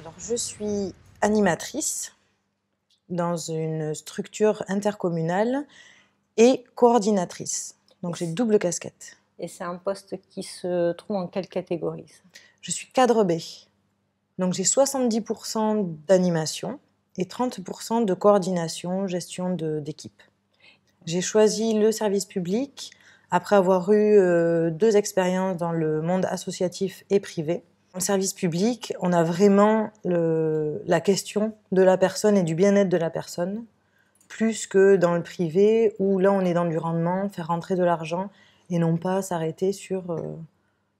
alors je suis animatrice dans une structure intercommunale et coordinatrice. Donc j'ai double casquette. Et c'est un poste qui se trouve en quelle catégorie Je suis cadre B. Donc j'ai 70% d'animation et 30% de coordination, gestion d'équipe. J'ai choisi le service public après avoir eu euh, deux expériences dans le monde associatif et privé. En service public, on a vraiment la question de la personne et du bien-être de la personne, plus que dans le privé, où là on est dans du rendement, faire rentrer de l'argent, et non pas s'arrêter sur euh,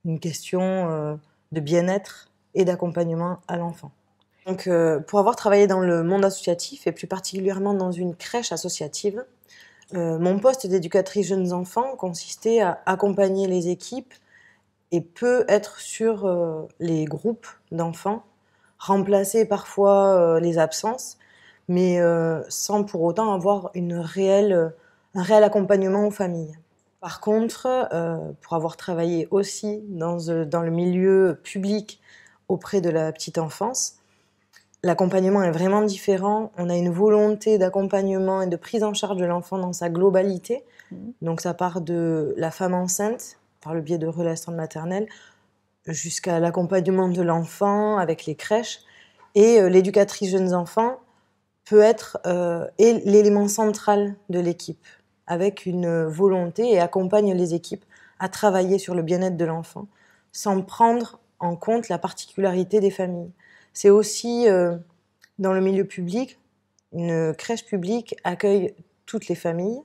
une question euh, de bien-être et d'accompagnement à l'enfant. Donc, euh, pour avoir travaillé dans le monde associatif, et plus particulièrement dans une crèche associative, mon poste d'éducatrice jeunes enfants consistait à accompagner les équipes et peut être sur euh, les groupes d'enfants, remplacer parfois euh, les absences, mais euh, sans pour autant avoir une réelle, un réel accompagnement aux familles. Par contre, pour avoir travaillé aussi dans, le milieu public auprès de la petite enfance, l'accompagnement est vraiment différent. On a une volonté d'accompagnement et de prise en charge de l'enfant dans sa globalité. Mmh. Donc ça part de la femme enceinte par le biais de relations maternelles, jusqu'à l'accompagnement de l'enfant avec les crèches. Et euh, l'éducatrice jeunes enfants peut être euh, l'élément central de l'équipe, avec une euh, volonté et accompagne les équipes à travailler sur le bien-être de l'enfant, sans prendre en compte la particularité des familles. C'est aussi dans le milieu public, une crèche publique accueille toutes les familles,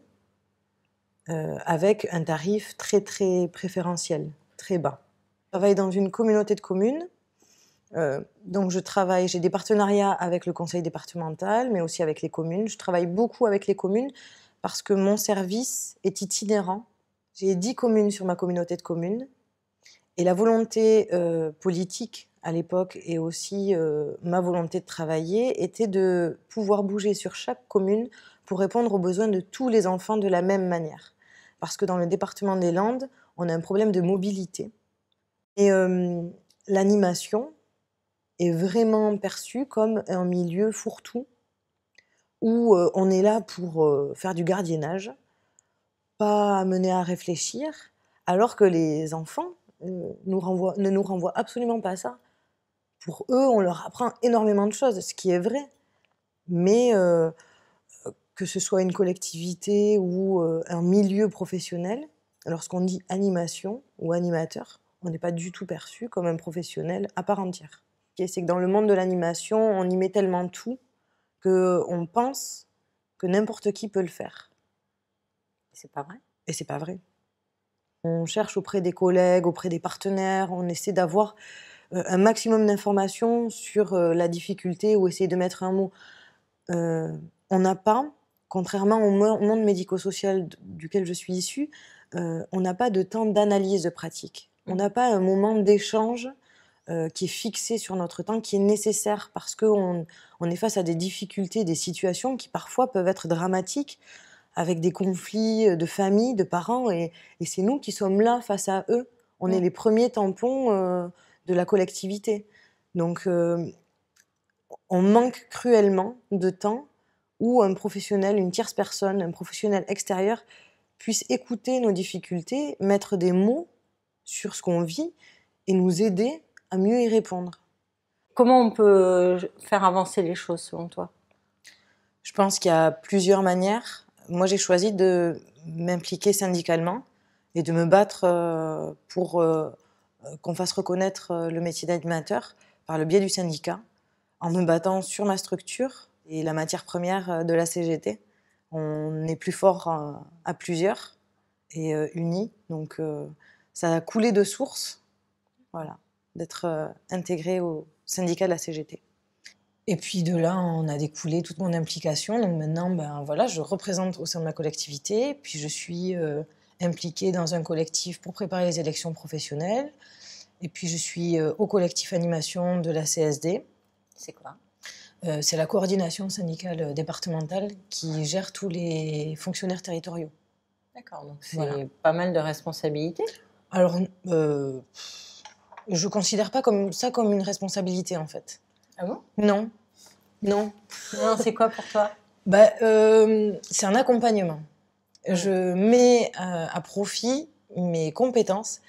euh, avec un tarif très très préférentiel, très bas. Je travaille dans une communauté de communes, euh, donc je travaille, j'ai des partenariats avec le conseil départemental, mais aussi avec les communes. Je travaille beaucoup avec les communes parce que mon service est itinérant. J'ai 10 communes sur ma communauté de communes. Et la volonté euh, politique à l'époque et aussi ma volonté de travailler était de pouvoir bouger sur chaque commune pour répondre aux besoins de tous les enfants de la même manière parce que dans le département des Landes, on a un problème de mobilité. Et euh, l'animation est vraiment perçue comme un milieu fourre-tout, où euh, on est là pour euh, faire du gardiennage, pas mener à réfléchir, alors que les enfants nous ne nous renvoient absolument pas à ça. Pour eux, on leur apprend énormément de choses, ce qui est vrai. Mais que ce soit une collectivité ou euh, un milieu professionnel, lorsqu'on dit animation ou animateur, on n'est pas du tout perçu comme un professionnel à part entière. C'est que dans le monde de l'animation, on y met tellement tout qu'on euh, pense que n'importe qui peut le faire. Et C'est pas vrai. Et c'est pas vrai. On cherche auprès des collègues, auprès des partenaires, on essaie d'avoir euh, un maximum d'informations sur la difficulté ou essayer de mettre un mot. on n'a pas contrairement au monde médico-social duquel je suis issue, euh, on n'a pas de temps d'analyse de pratique. On mm. n'a pas un moment d'échange euh, qui est fixé sur notre temps, qui est nécessaire parce qu'on on est face à des difficultés, des situations qui parfois peuvent être dramatiques, avec des conflits euh, de famille, de parents, et, c'est nous qui sommes là face à eux. On est mm. les premiers tampons de la collectivité. Donc on manque cruellement de temps où un professionnel, une tierce personne, un professionnel extérieur puisse écouter nos difficultés, mettre des mots sur ce qu'on vit et nous aider à mieux y répondre. Comment on peut euh, faire avancer les choses selon toi Je pense qu'il y a plusieurs manières. Moi, j'ai choisi de m'impliquer syndicalement et de me battre euh, pour euh, qu'on fasse reconnaître le métier d'animateur par le biais du syndicat, en me battant sur ma structure, et la matière première euh, de la CGT. On est plus fort euh, à, plusieurs et euh, unis. Donc ça a coulé de source, voilà, d'être intégré au syndicat de la CGT. Et puis de là, on a découlé toute mon implication. Donc maintenant, ben voilà, je représente au sein de ma collectivité, puis je suis impliquée dans un collectif pour préparer les élections professionnelles. Et puis je suis au collectif animation de la CSD. C'est quoi euh, c'est la coordination syndicale euh, départementale qui gère tous les fonctionnaires territoriaux. D'accord, donc c'est pas mal de responsabilités Alors, euh, je ne considère pas comme ça comme une responsabilité en fait. Ah bon Non. Non. Non, c'est quoi pour toi bah, C'est un accompagnement. Je mets à profit mes compétences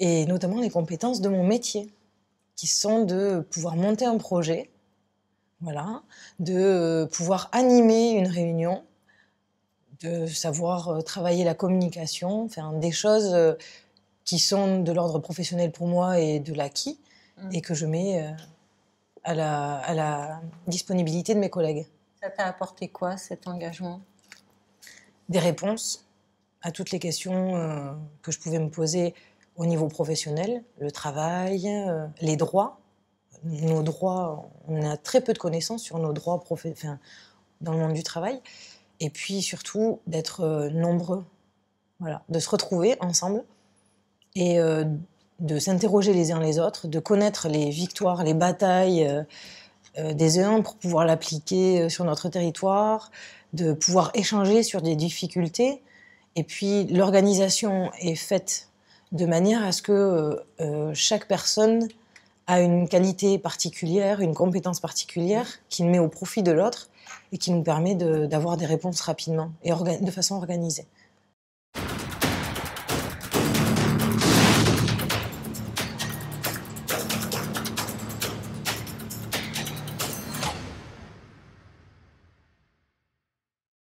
et notamment les compétences de mon métier qui sont de pouvoir monter un projet voilà, de euh, pouvoir animer une réunion, de savoir euh, travailler la communication, faire des choses euh, qui sont de l'ordre professionnel pour moi et de l'acquis, mm. et que je mets à la, disponibilité de mes collègues. Ça t'a apporté quoi cet engagement Des réponses à toutes les questions que je pouvais me poser au niveau professionnel, le travail, les droits, nos droits, on a très peu de connaissances sur nos droits dans le monde du travail. Et puis surtout d'être euh, nombreux, voilà, de se retrouver ensemble et euh, de s'interroger les uns les autres, de connaître les victoires, les batailles euh, des uns pour pouvoir l'appliquer sur notre territoire, de pouvoir échanger sur des difficultés. Et puis l'organisation est faite de manière à ce que chaque personne à une qualité particulière, une compétence particulière nous met au profit de l'autre et qui nous permet d'avoir des réponses rapidement et de façon organisée.